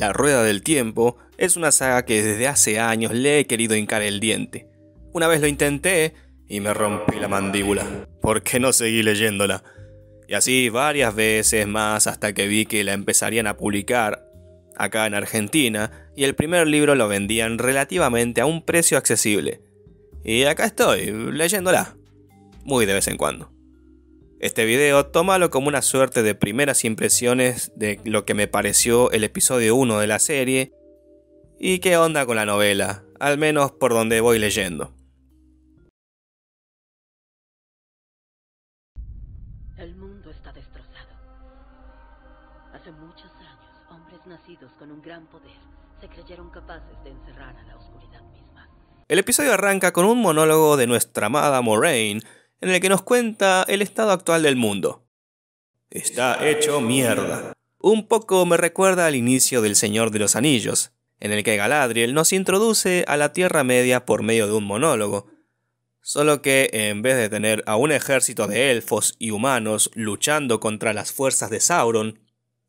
La Rueda del Tiempo es una saga que desde hace años le he querido hincar el diente. Una vez lo intenté y me rompí la mandíbula, porque no seguí leyéndola. Y así varias veces más hasta que vi que la empezarían a publicar acá en Argentina y el primer libro lo vendían relativamente a un precio accesible. Y acá estoy, leyéndola. Muy de vez en cuando. Este video tómalo como una suerte de primeras impresiones de lo que me pareció el episodio 1 de la serie y qué onda con la novela, al menos por donde voy leyendo. El mundo está destrozado. Hace muchos años, hombres nacidos con un gran poder se creyeron capaces de encerrar a la oscuridad misma. El episodio arranca con un monólogo de nuestra amada Moraine, en el que nos cuenta el estado actual del mundo. Está hecho mierda. Un poco me recuerda al inicio del Señor de los Anillos, en el que Galadriel nos introduce a la Tierra Media por medio de un monólogo, solo que en vez de tener a un ejército de elfos y humanos luchando contra las fuerzas de Sauron,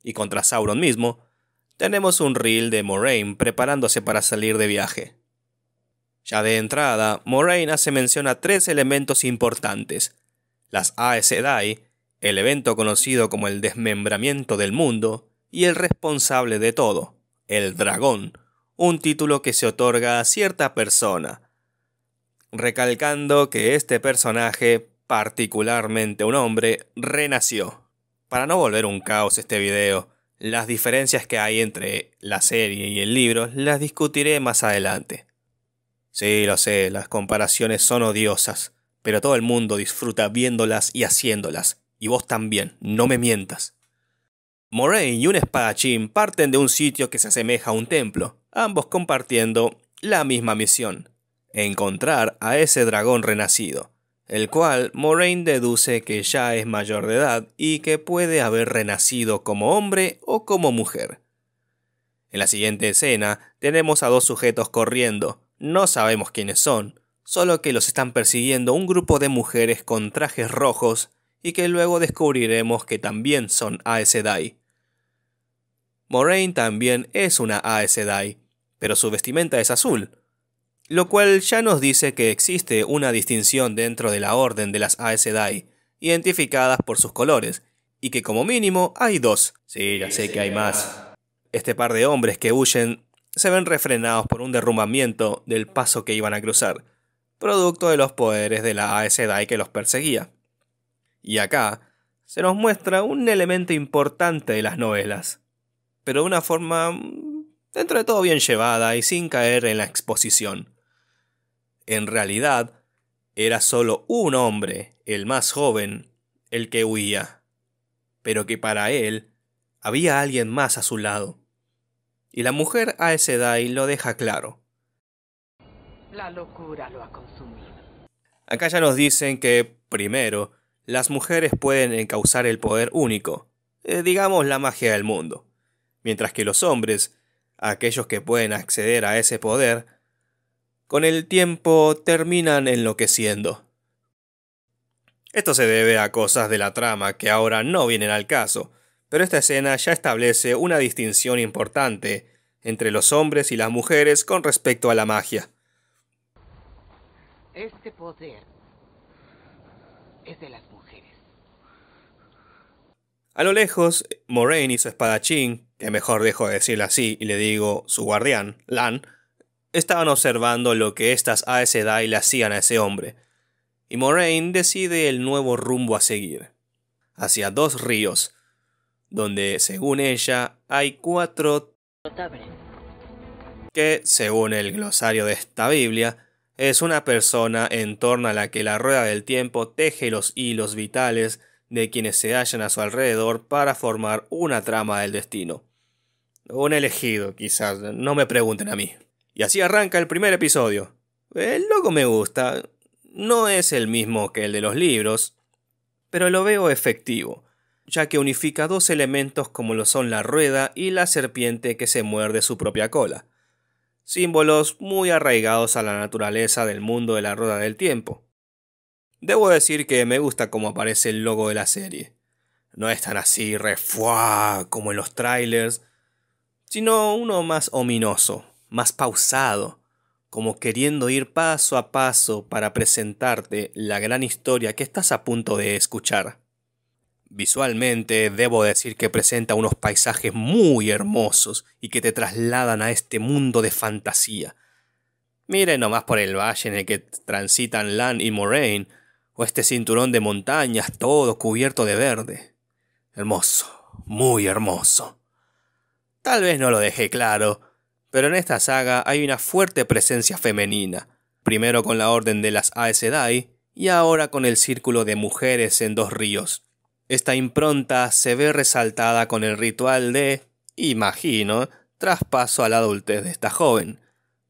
y contra Sauron mismo, tenemos un reel de Moraine preparándose para salir de viaje. Ya de entrada, Morena hace mención tres elementos importantes. Las Aes Sedai, el evento conocido como el desmembramiento del mundo, y el responsable de todo, el dragón, un título que se otorga a cierta persona. Recalcando que este personaje, particularmente un hombre, renació. Para no volver un caos este video, las diferencias que hay entre la serie y el libro las discutiré más adelante. Sí, lo sé, las comparaciones son odiosas, pero todo el mundo disfruta viéndolas y haciéndolas, y vos también, no me mientas. Moraine y un espadachín parten de un sitio que se asemeja a un templo, ambos compartiendo la misma misión, encontrar a ese dragón renacido, el cual Moraine deduce que ya es mayor de edad y que puede haber renacido como hombre o como mujer. En la siguiente escena tenemos a dos sujetos corriendo, no sabemos quiénes son, solo que los están persiguiendo un grupo de mujeres con trajes rojos y que luego descubriremos que también son Aes Sedai. Moraine también es una Aes pero su vestimenta es azul, lo cual ya nos dice que existe una distinción dentro de la orden de las Aes identificadas por sus colores, y que como mínimo hay dos. Sí, ya sé que hay más. Este par de hombres que huyen se ven refrenados por un derrumbamiento del paso que iban a cruzar, producto de los poderes de la Aes que los perseguía. Y acá se nos muestra un elemento importante de las novelas, pero de una forma mm, dentro de todo bien llevada y sin caer en la exposición. En realidad, era solo un hombre, el más joven, el que huía, pero que para él había alguien más a su lado y la mujer a ese Dai lo deja claro. La locura lo ha consumido. Acá ya nos dicen que, primero, las mujeres pueden encauzar el poder único, eh, digamos la magia del mundo, mientras que los hombres, aquellos que pueden acceder a ese poder, con el tiempo terminan enloqueciendo. Esto se debe a cosas de la trama que ahora no vienen al caso, pero esta escena ya establece una distinción importante entre los hombres y las mujeres con respecto a la magia. Este poder es de las mujeres. A lo lejos, Moraine y su espadachín, que mejor dejo de decirle así y le digo su guardián, Lan, estaban observando lo que estas Aes Sedai le hacían a ese hombre, y Moraine decide el nuevo rumbo a seguir, hacia dos ríos, donde según ella hay cuatro que según el glosario de esta Biblia es una persona en torno a la que la rueda del tiempo teje los hilos vitales de quienes se hallan a su alrededor para formar una trama del destino. Un elegido, quizás, no me pregunten a mí. Y así arranca el primer episodio. El logo me gusta, no es el mismo que el de los libros, pero lo veo efectivo ya que unifica dos elementos como lo son la rueda y la serpiente que se muerde su propia cola, símbolos muy arraigados a la naturaleza del mundo de la rueda del tiempo. Debo decir que me gusta cómo aparece el logo de la serie. No es tan así refuá como en los trailers, sino uno más ominoso, más pausado, como queriendo ir paso a paso para presentarte la gran historia que estás a punto de escuchar. Visualmente debo decir que presenta unos paisajes muy hermosos y que te trasladan a este mundo de fantasía. Mire nomás por el valle en el que transitan Lan y Moraine, o este cinturón de montañas todo cubierto de verde. Hermoso, muy hermoso. Tal vez no lo dejé claro, pero en esta saga hay una fuerte presencia femenina, primero con la Orden de las Aes Sedai y ahora con el Círculo de Mujeres en Dos Ríos, esta impronta se ve resaltada con el ritual de, imagino, traspaso a la adultez de esta joven,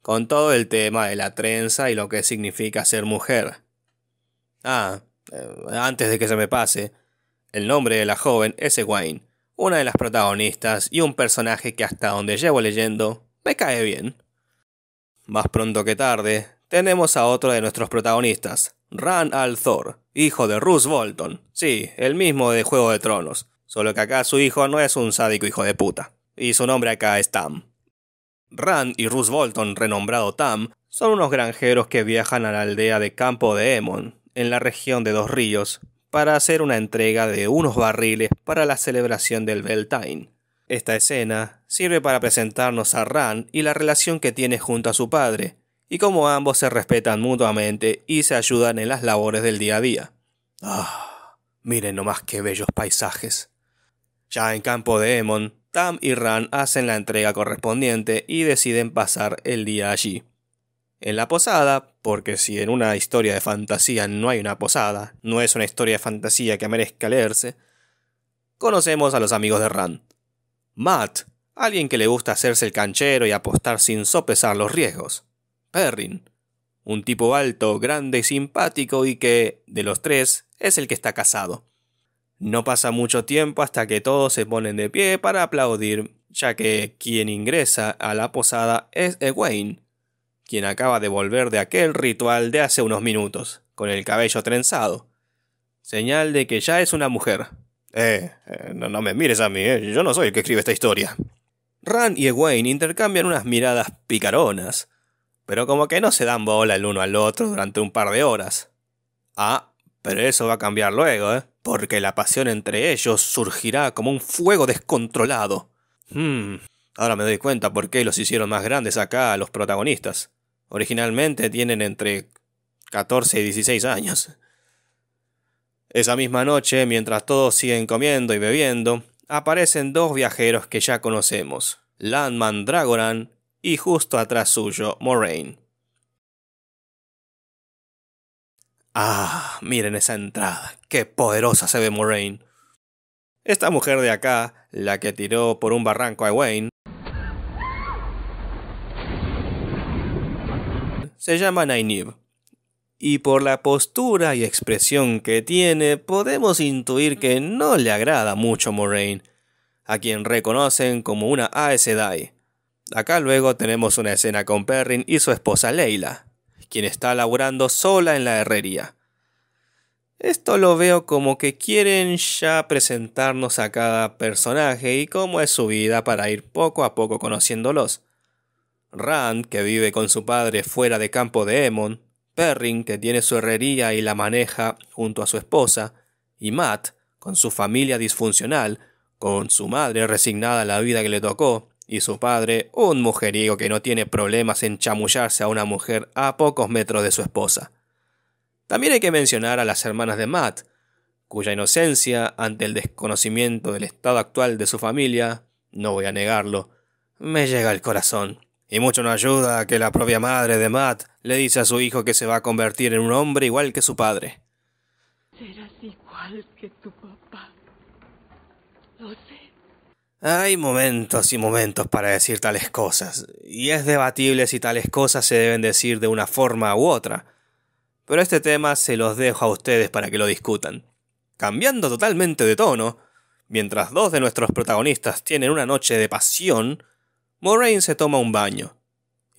con todo el tema de la trenza y lo que significa ser mujer. Ah, eh, antes de que se me pase, el nombre de la joven es Ewain, una de las protagonistas y un personaje que hasta donde llevo leyendo me cae bien. Más pronto que tarde, tenemos a otro de nuestros protagonistas, Ran al Thor, hijo de Roose Bolton. Sí, el mismo de Juego de Tronos. Solo que acá su hijo no es un sádico hijo de puta. Y su nombre acá es Tam. Rand y Roose Bolton, renombrado Tam, son unos granjeros que viajan a la aldea de Campo de Emon, en la región de Dos Ríos, para hacer una entrega de unos barriles para la celebración del Beltane. Esta escena sirve para presentarnos a Rand y la relación que tiene junto a su padre, y cómo ambos se respetan mutuamente y se ayudan en las labores del día a día. ¡Ah! Miren nomás qué bellos paisajes. Ya en campo de Emon, Tam y Ran hacen la entrega correspondiente y deciden pasar el día allí. En la posada, porque si en una historia de fantasía no hay una posada, no es una historia de fantasía que merezca leerse, conocemos a los amigos de Ran. Matt, alguien que le gusta hacerse el canchero y apostar sin sopesar los riesgos. Perrin. Un tipo alto, grande, y simpático y que, de los tres, es el que está casado. No pasa mucho tiempo hasta que todos se ponen de pie para aplaudir, ya que quien ingresa a la posada es Ewain, quien acaba de volver de aquel ritual de hace unos minutos, con el cabello trenzado. Señal de que ya es una mujer. Eh, eh no, me mires a mí, eh, yo no soy el que escribe esta historia. Ran y Ewain intercambian unas miradas picaronas, pero como que no se dan bola el uno al otro durante un par de horas. Ah, pero eso va a cambiar luego, ¿eh? Porque la pasión entre ellos surgirá como un fuego descontrolado. Hmm, ahora me doy cuenta por qué los hicieron más grandes acá a los protagonistas. Originalmente tienen entre 14 y 16 años. Esa misma noche, mientras todos siguen comiendo y bebiendo, aparecen dos viajeros que ya conocemos, Landman Dragoran y justo atrás suyo Moraine. Ah, miren esa entrada. Qué poderosa se ve Moraine. Esta mujer de acá, la que tiró por un barranco a Wayne, se llama Nynaeve. Y por la postura y expresión que tiene, podemos intuir que no le agrada mucho Moraine, a quien reconocen como una Aes Acá luego tenemos una escena con Perrin y su esposa Leila, quien está laburando sola en la herrería. Esto lo veo como que quieren ya presentarnos a cada personaje y cómo es su vida para ir poco a poco conociéndolos. Rand, que vive con su padre fuera de campo de Emon, Perrin, que tiene su herrería y la maneja junto a su esposa, y Matt, con su familia disfuncional, con su madre resignada a la vida que le tocó, y su padre, un mujeriego que no tiene problemas en chamullarse a una mujer a pocos metros de su esposa. También hay que mencionar a las hermanas de Matt, cuya inocencia ante el desconocimiento del estado actual de su familia, no voy a negarlo, me llega al corazón. Y mucho no ayuda que la propia madre de Matt le dice a su hijo que se va a convertir en un hombre igual que su padre. Serás igual que tu Hay momentos y momentos para decir tales cosas, y es debatible si tales cosas se deben decir de una forma u otra. Pero este tema se los dejo a ustedes para que lo discutan. Cambiando totalmente de tono, mientras dos de nuestros protagonistas tienen una noche de pasión, Moraine se toma un baño.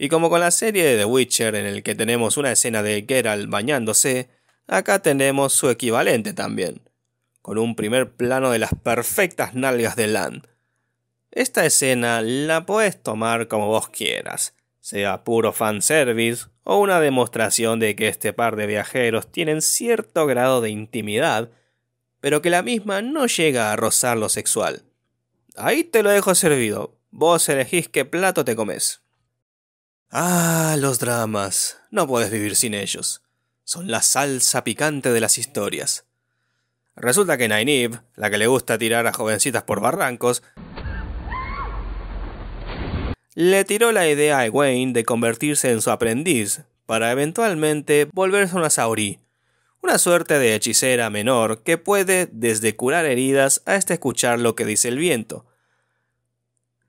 Y como con la serie de The Witcher en el que tenemos una escena de Geralt bañándose, acá tenemos su equivalente también, con un primer plano de las perfectas nalgas de Land. Esta escena la puedes tomar como vos quieras, sea puro fanservice o una demostración de que este par de viajeros tienen cierto grado de intimidad, pero que la misma no llega a rozar lo sexual. Ahí te lo dejo servido, vos elegís qué plato te comes. Ah, los dramas, no puedes vivir sin ellos. Son la salsa picante de las historias. Resulta que Nainib, la que le gusta tirar a jovencitas por barrancos, le tiró la idea a Egwene de convertirse en su aprendiz, para eventualmente volverse una Saori, una suerte de hechicera menor que puede desde curar heridas hasta escuchar lo que dice el viento.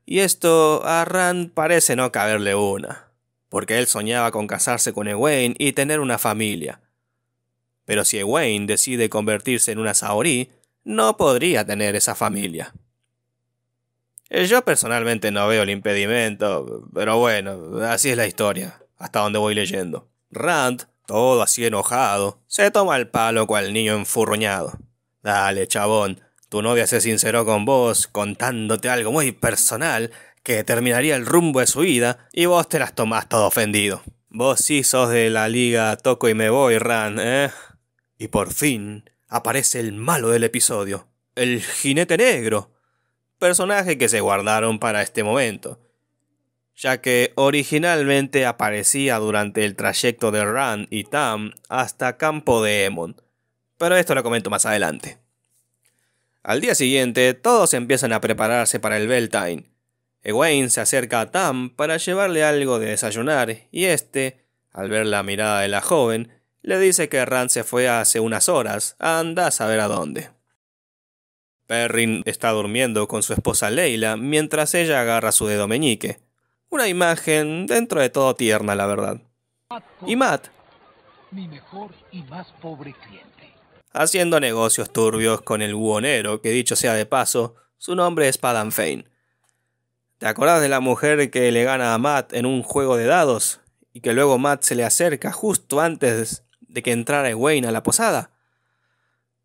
Y esto a Rand parece no caberle una, porque él soñaba con casarse con Egwene y tener una familia. Pero si Egwene decide convertirse en una Saori, no podría tener esa familia. Eh, yo personalmente no veo el impedimento, pero bueno, así es la historia, hasta donde voy leyendo. Rand, todo así enojado, se toma el palo cual niño enfurruñado. Dale, chabón, tu novia se sinceró con vos, contándote algo muy personal que terminaría el rumbo de su vida, y vos te las tomás todo ofendido. Vos sí sos de la liga Toco y me voy, Rand, ¿eh? Y por fin aparece el malo del episodio, el jinete negro, personaje que se guardaron para este momento, ya que originalmente aparecía durante el trayecto de Ran y Tam hasta Campo de Emon, pero esto lo comento más adelante. Al día siguiente, todos empiezan a prepararse para el Beltane. Egwene se acerca a Tam para llevarle algo de desayunar y este, al ver la mirada de la joven, le dice que Ran se fue hace unas horas, anda a saber a dónde. Perrin está durmiendo con su esposa Leila mientras ella agarra su dedo meñique. Una imagen dentro de todo tierna, la verdad. Y Matt. Mi mejor y más pobre cliente. Haciendo negocios turbios con el buhonero, que dicho sea de paso, su nombre es Padam Fane. ¿Te acordás de la mujer que le gana a Matt en un juego de dados? Y que luego Matt se le acerca justo antes de que entrara Wayne a la posada.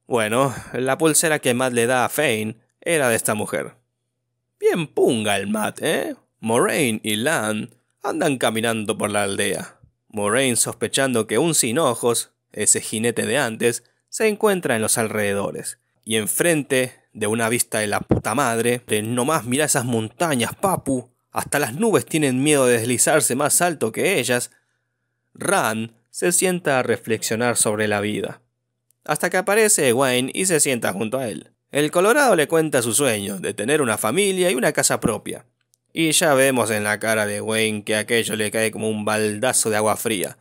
Bueno, la pulsera que Matt le da a Fane era de esta mujer. Bien punga el Matt, ¿eh? Moraine y Lan andan caminando por la aldea. Moraine sospechando que un sin ojos, ese jinete de antes, se encuentra en los alrededores. Y enfrente de una vista de la puta madre, nomás mira esas montañas, papu. Hasta las nubes tienen miedo de deslizarse más alto que ellas. Ran se sienta a reflexionar sobre la vida hasta que aparece Wayne y se sienta junto a él. El Colorado le cuenta su sueño de tener una familia y una casa propia. Y ya vemos en la cara de Wayne que aquello le cae como un baldazo de agua fría,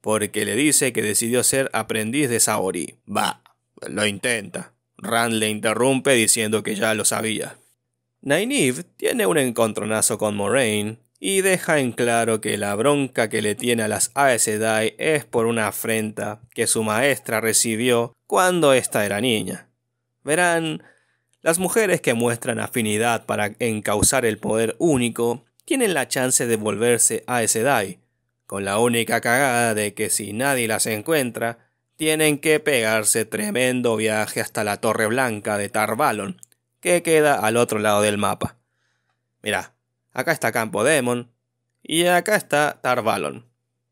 porque le dice que decidió ser aprendiz de Saori. Va, lo intenta. Rand le interrumpe diciendo que ya lo sabía. Nynaeve tiene un encontronazo con Moraine y deja en claro que la bronca que le tiene a las Aes Sedai es por una afrenta que su maestra recibió cuando ésta era niña. Verán, las mujeres que muestran afinidad para encauzar el poder único tienen la chance de volverse Aes Sedai, con la única cagada de que si nadie las encuentra, tienen que pegarse tremendo viaje hasta la Torre Blanca de Tarvalon, que queda al otro lado del mapa. Mirá, acá está Campo Demon y acá está Tarvalon.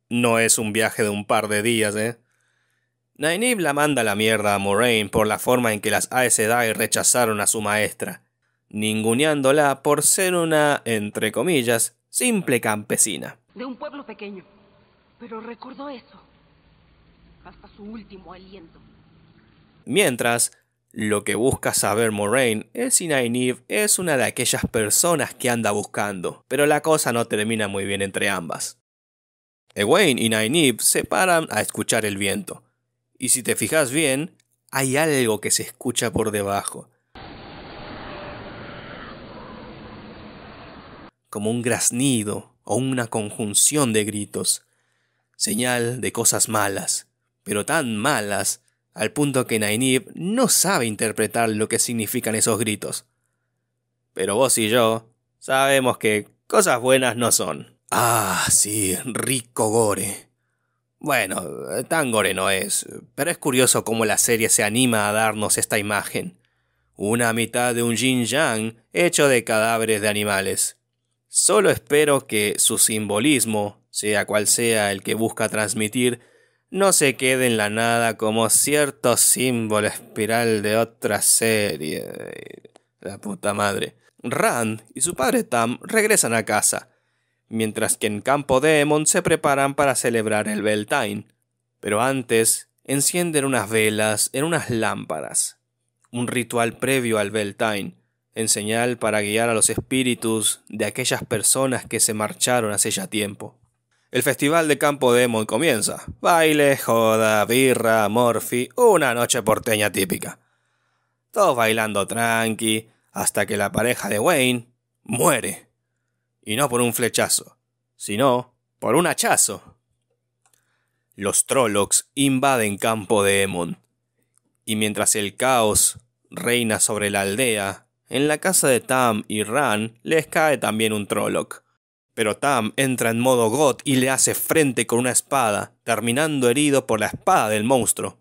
No es un viaje de un par de días, ¿eh? Nainib la manda la mierda a Moraine por la forma en que las Aes rechazaron a su maestra, ninguneándola por ser una, entre comillas, simple campesina. De un pueblo pequeño, pero recordó eso hasta su último aliento. Mientras, lo que busca saber Moraine es si Nynaeve es una de aquellas personas que anda buscando, pero la cosa no termina muy bien entre ambas. Ewain y Nynaeve se paran a escuchar el viento, y si te fijas bien, hay algo que se escucha por debajo. Como un graznido o una conjunción de gritos, señal de cosas malas, pero tan malas al punto que Nainib no sabe interpretar lo que significan esos gritos. Pero vos y yo sabemos que cosas buenas no son. Ah, sí, rico gore. Bueno, tan gore no es, pero es curioso cómo la serie se anima a darnos esta imagen. Una mitad de un jin hecho de cadáveres de animales. Solo espero que su simbolismo, sea cual sea el que busca transmitir, no se quede en la nada como cierto símbolo espiral de otra serie. La puta madre. Rand y su padre Tam regresan a casa, mientras que en Campo Demon se preparan para celebrar el Beltane. Pero antes, encienden unas velas en unas lámparas. Un ritual previo al Beltane, en señal para guiar a los espíritus de aquellas personas que se marcharon hace ya tiempo. El festival de campo Demon comienza. Baile, joda, birra, morfi, una noche porteña típica. Todos bailando tranqui, hasta que la pareja de Wayne muere. Y no por un flechazo, sino por un hachazo. Los Trollocs invaden campo de Emon, y mientras el caos reina sobre la aldea, en la casa de Tam y Ran les cae también un Trolloc. Pero Tam entra en modo God y le hace frente con una espada, terminando herido por la espada del monstruo.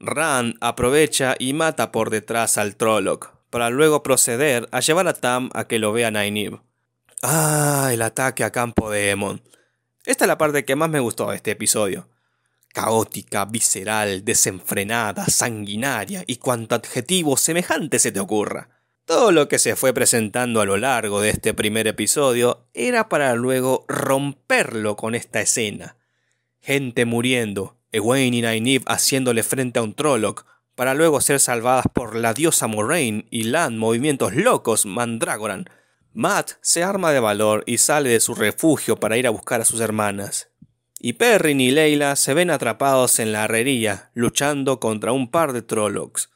Ran aprovecha y mata por detrás al Trolloc, para luego proceder a llevar a Tam a que lo vea Nainib. ¡Ah! El ataque a campo de Emon. Esta es la parte que más me gustó de este episodio. Caótica, visceral, desenfrenada, sanguinaria y cuanto adjetivo semejante se te ocurra. Todo lo que se fue presentando a lo largo de este primer episodio era para luego romperlo con esta escena. Gente muriendo, Ewen y Nynaeve haciéndole frente a un Trolloc, para luego ser salvadas por la diosa Moraine y Lan movimientos locos Mandragoran. Matt se arma de valor y sale de su refugio para ir a buscar a sus hermanas. Y Perrin y Leila se ven atrapados en la herrería, luchando contra un par de Trollocs.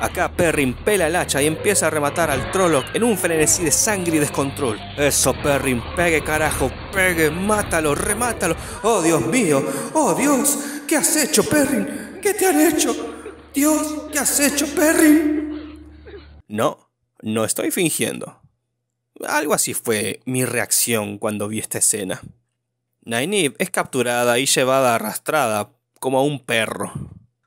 Acá Perrin pela el hacha y empieza a rematar al Trolloc en un frenesí de sangre y descontrol. Eso, Perrin, pegue carajo, pegue, mátalo, remátalo. Oh, Dios mío, oh, Dios, ¿qué has hecho, Perrin? ¿Qué te han hecho? Dios, ¿qué has hecho, Perrin? No, no estoy fingiendo. Algo así fue mi reacción cuando vi esta escena. Nainib es capturada y llevada arrastrada como a un perro.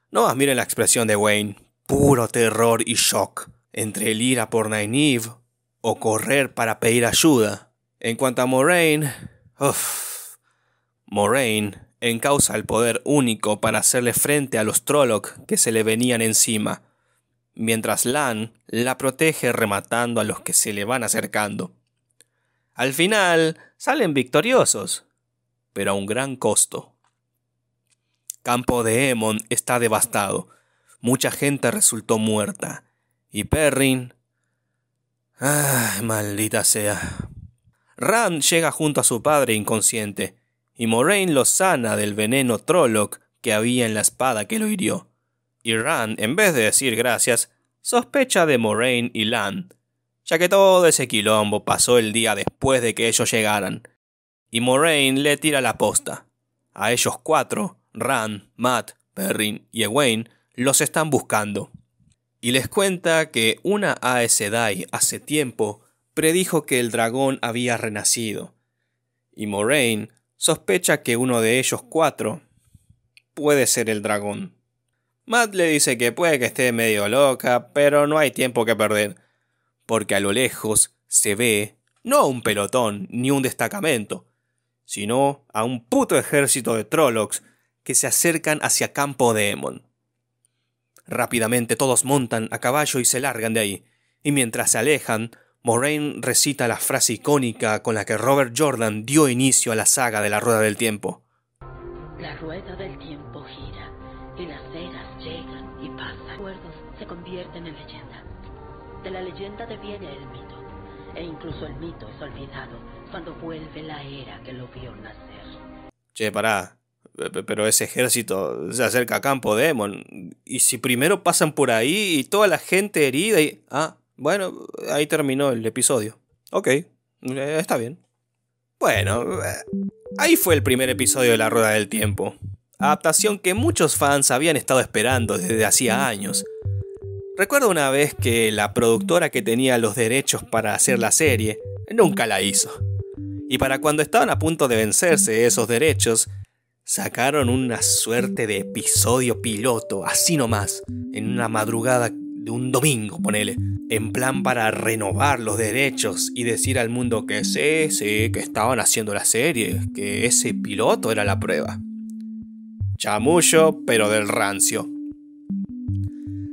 No más miren la expresión de Wayne puro terror y shock entre el ir a por Nynaeve o correr para pedir ayuda. En cuanto a Moraine, uff, Moraine encausa el poder único para hacerle frente a los Trolloc que se le venían encima, mientras Lan la protege rematando a los que se le van acercando. Al final salen victoriosos, pero a un gran costo. Campo de Emon está devastado, mucha gente resultó muerta. Y Perrin... ¡Ah, maldita sea! Rand llega junto a su padre inconsciente, y Moraine lo sana del veneno Trolloc que había en la espada que lo hirió. Y Rand, en vez de decir gracias, sospecha de Moraine y Lan, ya que todo ese quilombo pasó el día después de que ellos llegaran. Y Moraine le tira la posta. A ellos cuatro, Rand, Matt, Perrin y Ewain, los están buscando. Y les cuenta que una Aes hace tiempo predijo que el dragón había renacido. Y Moraine sospecha que uno de ellos cuatro puede ser el dragón. Matt le dice que puede que esté medio loca, pero no hay tiempo que perder, porque a lo lejos se ve no un pelotón ni un destacamento, sino a un puto ejército de Trollocs que se acercan hacia Campo Demon. Rápidamente todos montan a caballo y se largan de ahí, y mientras se alejan, Moraine recita la frase icónica con la que Robert Jordan dio inicio a la saga de la Rueda del Tiempo. La Rueda del Tiempo gira, y las eras llegan y pasan. Los recuerdos se convierten en leyenda. De la leyenda deviene el mito, e incluso el mito es olvidado cuando vuelve la era que lo vio nacer. Che, pará, pero ese ejército se acerca a campo Demon. Y si primero pasan por ahí y toda la gente herida y... Ah, bueno, ahí terminó el episodio. Ok, eh, está bien. Bueno, eh, ahí fue el primer episodio de La Rueda del Tiempo. Adaptación que muchos fans habían estado esperando desde hacía años. Recuerdo una vez que la productora que tenía los derechos para hacer la serie nunca la hizo. Y para cuando estaban a punto de vencerse esos derechos, sacaron una suerte de episodio piloto, así nomás, en una madrugada de un domingo, ponele, en plan para renovar los derechos y decir al mundo que sé, sí, que estaban haciendo la serie, que ese piloto era la prueba. Chamullo, pero del rancio.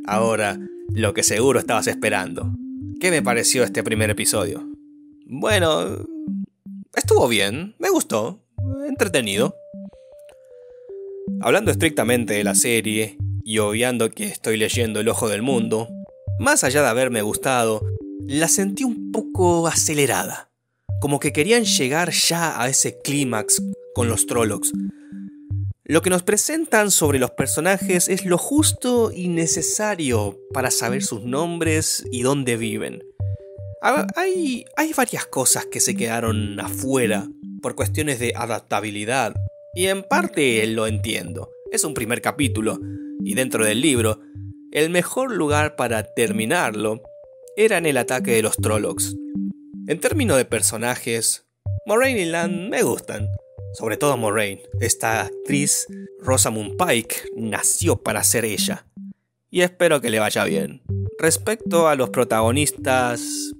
Ahora, lo que seguro estabas esperando. ¿Qué me pareció este primer episodio? Bueno, estuvo bien, me gustó, entretenido. Hablando estrictamente de la serie, y obviando que estoy leyendo El Ojo del Mundo, más allá de haberme gustado, la sentí un poco acelerada. Como que querían llegar ya a ese clímax con los Trollocs. Lo que nos presentan sobre los personajes es lo justo y necesario para saber sus nombres y dónde viven. Hay, hay varias cosas que se quedaron afuera por cuestiones de adaptabilidad y en parte lo entiendo. Es un primer capítulo, y dentro del libro, el mejor lugar para terminarlo era en el ataque de los Trollocs. En términos de personajes, Moraine y Lan me gustan. Sobre todo Moraine, esta actriz Rosamund Pike nació para ser ella. Y espero que le vaya bien. Respecto a los protagonistas...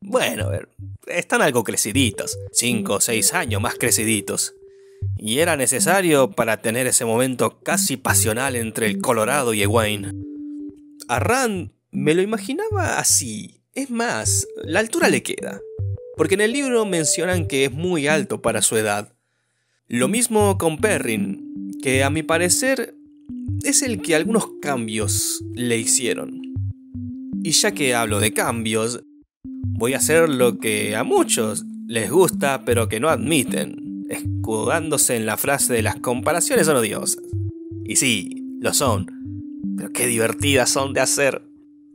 Bueno, a ver, están algo creciditos, 5 o 6 años más creciditos. Y era necesario para tener ese momento casi pasional entre el Colorado y Ewain. A Rand me lo imaginaba así. Es más, la altura le queda. Porque en el libro mencionan que es muy alto para su edad. Lo mismo con Perrin, que a mi parecer es el que algunos cambios le hicieron. Y ya que hablo de cambios, voy a hacer lo que a muchos les gusta pero que no admiten, escudándose en la frase de las comparaciones son odiosas. Y sí, lo son, pero qué divertidas son de hacer.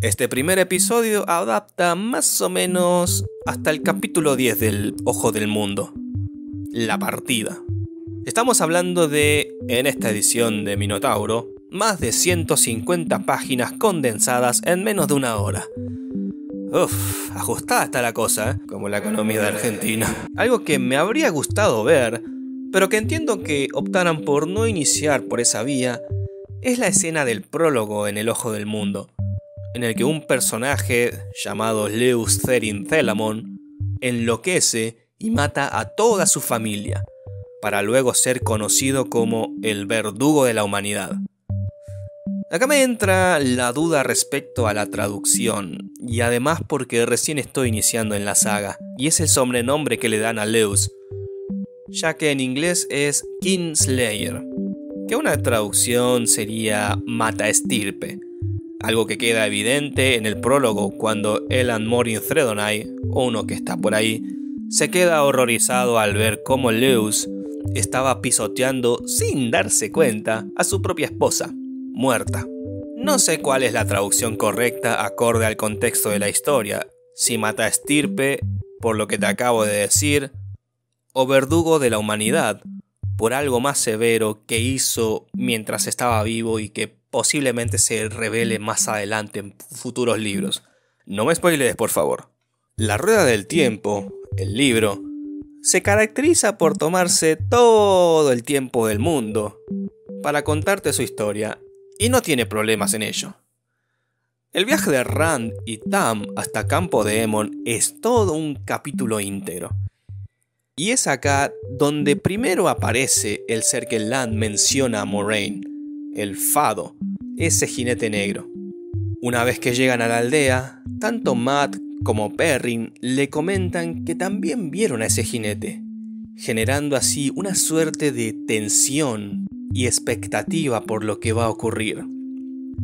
Este primer episodio adapta más o menos hasta el capítulo 10 del Ojo del Mundo, la partida. Estamos hablando de, en esta edición de Minotauro, más de 150 páginas condensadas en menos de una hora. Uf, ajustada está la cosa, ¿eh? como la economía de Argentina. Algo que me habría gustado ver, pero que entiendo que optaran por no iniciar por esa vía, es la escena del prólogo en El Ojo del Mundo, en el que un personaje llamado Leus Therin Thelamon enloquece y mata a toda su familia, para luego ser conocido como el verdugo de la humanidad. Acá me entra la duda respecto a la traducción, y además porque recién estoy iniciando en la saga, y es el sobrenombre que le dan a Leus, ya que en inglés es Kingslayer, que una traducción sería Mata Estirpe, algo que queda evidente en el prólogo cuando Elan Morin Thredonai, o uno que está por ahí, se queda horrorizado al ver cómo Leus estaba pisoteando sin darse cuenta a su propia esposa muerta. No sé cuál es la traducción correcta acorde al contexto de la historia, si mata estirpe, por lo que te acabo de decir, o verdugo de la humanidad, por algo más severo que hizo mientras estaba vivo y que posiblemente se revele más adelante en futuros libros. No me spoilees, por favor. La Rueda del Tiempo, el libro, se caracteriza por tomarse todo el tiempo del mundo para contarte su historia y no tiene problemas en ello. El viaje de Rand y Tam hasta Campo de Emon es todo un capítulo íntegro. Y es acá donde primero aparece el ser que Land menciona a Moraine, el Fado, ese jinete negro. Una vez que llegan a la aldea, tanto Matt como Perrin le comentan que también vieron a ese jinete, generando así una suerte de tensión y expectativa por lo que va a ocurrir.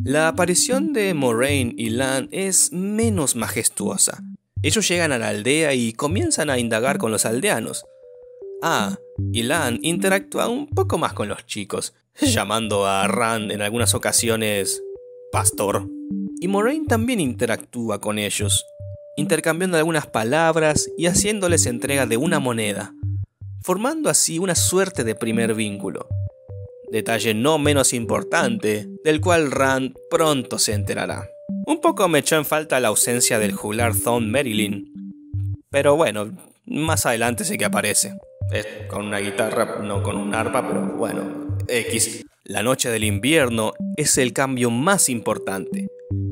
La aparición de Moraine y Lan es menos majestuosa. Ellos llegan a la aldea y comienzan a indagar con los aldeanos. Ah, y Lan interactúa un poco más con los chicos, llamando a Rand en algunas ocasiones pastor. Y Moraine también interactúa con ellos, intercambiando algunas palabras y haciéndoles entrega de una moneda, formando así una suerte de primer vínculo detalle no menos importante, del cual Rand pronto se enterará. Un poco me echó en falta la ausencia del juglar Thorn Marilyn, pero bueno, más adelante sí que aparece. con una guitarra, no con un arpa, pero bueno, X. La noche del invierno es el cambio más importante,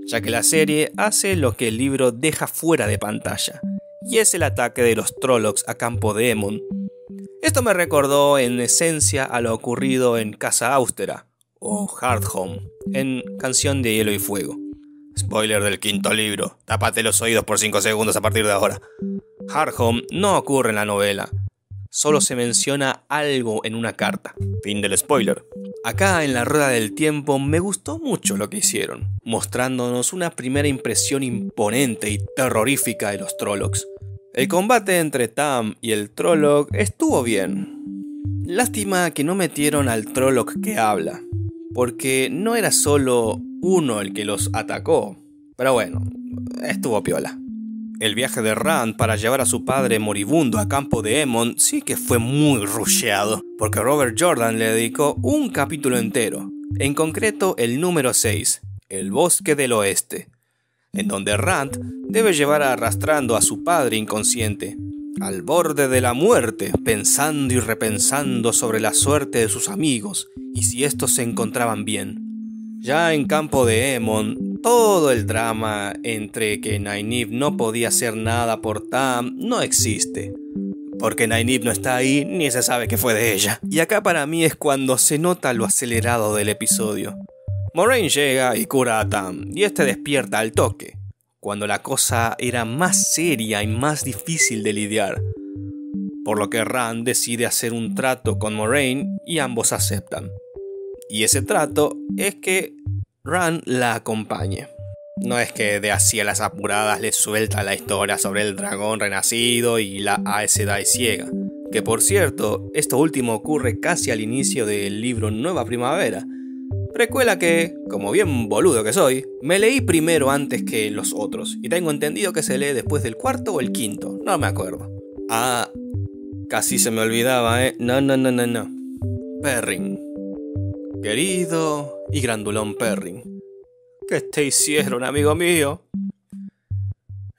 ya que la serie hace lo que el libro deja fuera de pantalla, y es el ataque de los Trollocs a Campo Demon, esto me recordó en esencia a lo ocurrido en Casa Austera o Hard en Canción de Hielo y Fuego. Spoiler del quinto libro, tápate los oídos por 5 segundos a partir de ahora. Hardhome no ocurre en la novela, solo se menciona algo en una carta. Fin del spoiler. Acá en la rueda del tiempo me gustó mucho lo que hicieron, mostrándonos una primera impresión imponente y terrorífica de los Trollocs. El combate entre Tam y el Trolloc estuvo bien. Lástima que no metieron al Trolloc que habla, porque no era solo uno el que los atacó. Pero bueno, estuvo piola. El viaje de Rand para llevar a su padre moribundo a campo de Emon sí que fue muy rusheado, porque Robert Jordan le dedicó un capítulo entero, en concreto el número 6, El bosque del oeste, en donde Rand debe llevar arrastrando a su padre inconsciente, al borde de la muerte, pensando y repensando sobre la suerte de sus amigos y si estos se encontraban bien. Ya en campo de Emon, todo el drama entre que Nainib no podía hacer nada por Tam no existe. Porque Nainib no está ahí ni se sabe qué fue de ella. Y acá para mí es cuando se nota lo acelerado del episodio. Moraine llega y cura a Tam, y este despierta al toque, cuando la cosa era más seria y más difícil de lidiar. Por lo que Rand decide hacer un trato con Moraine y ambos aceptan. Y ese trato es que Rand la acompañe. No es que de así las apuradas le suelta la historia sobre el dragón renacido y la y ciega. Que por cierto, esto último ocurre casi al inicio del libro Nueva Primavera, Escuela que, como bien boludo que soy, me leí primero antes que los otros, y tengo entendido que se lee después del cuarto o el quinto, no me acuerdo. Ah, casi se me olvidaba, ¿eh? No, no, no, no, no. Perrin. Querido y grandulón Perrin. ¿Qué te este hicieron, amigo mío?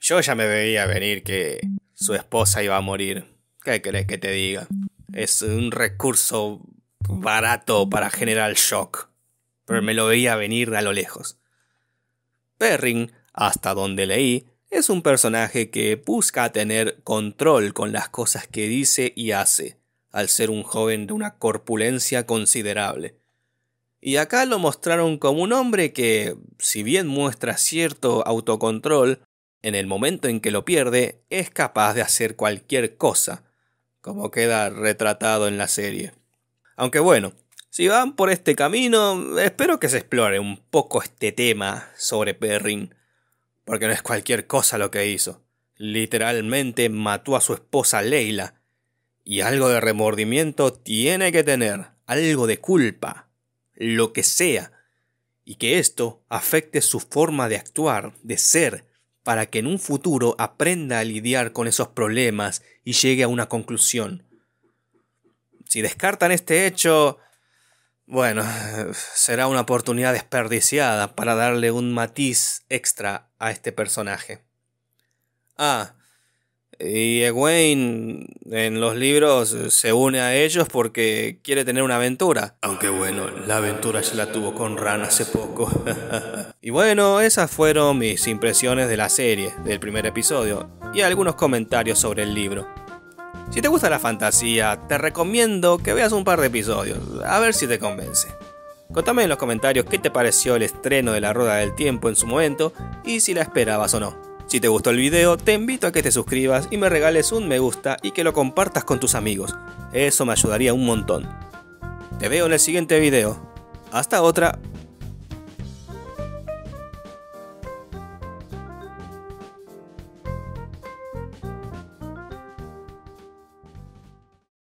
Yo ya me veía venir que su esposa iba a morir. ¿Qué crees que te diga? Es un recurso barato para generar shock pero mm. me lo veía venir a lo lejos. Perrin, hasta donde leí, es un personaje que busca tener control con las cosas que dice y hace, al ser un joven de una corpulencia considerable. Y acá lo mostraron como un hombre que, si bien muestra cierto autocontrol, en el momento en que lo pierde es capaz de hacer cualquier cosa, como queda retratado en la serie. Aunque bueno, si van por este camino, espero que se explore un poco este tema sobre Perrin, porque no es cualquier cosa lo que hizo. Literalmente mató a su esposa Leila, y algo de remordimiento tiene que tener, algo de culpa, lo que sea, y que esto afecte su forma de actuar, de ser, para que en un futuro aprenda a lidiar con esos problemas y llegue a una conclusión. Si descartan este hecho, bueno, será una oportunidad desperdiciada para darle un matiz extra a este personaje. Ah, y Egwene en los libros se une a ellos porque quiere tener una aventura. Aunque bueno, la aventura ya la tuvo con Ran hace poco. y bueno, esas fueron mis impresiones de la serie, del primer episodio, y algunos comentarios sobre el libro. Si te gusta la fantasía, te recomiendo que veas un par de episodios, a ver si te convence. Contame en los comentarios qué te pareció el estreno de la Rueda del Tiempo en su momento y si la esperabas o no. Si te gustó el video, te invito a que te suscribas y me regales un me gusta y que lo compartas con tus amigos. Eso me ayudaría un montón. Te veo en el siguiente video. Hasta otra.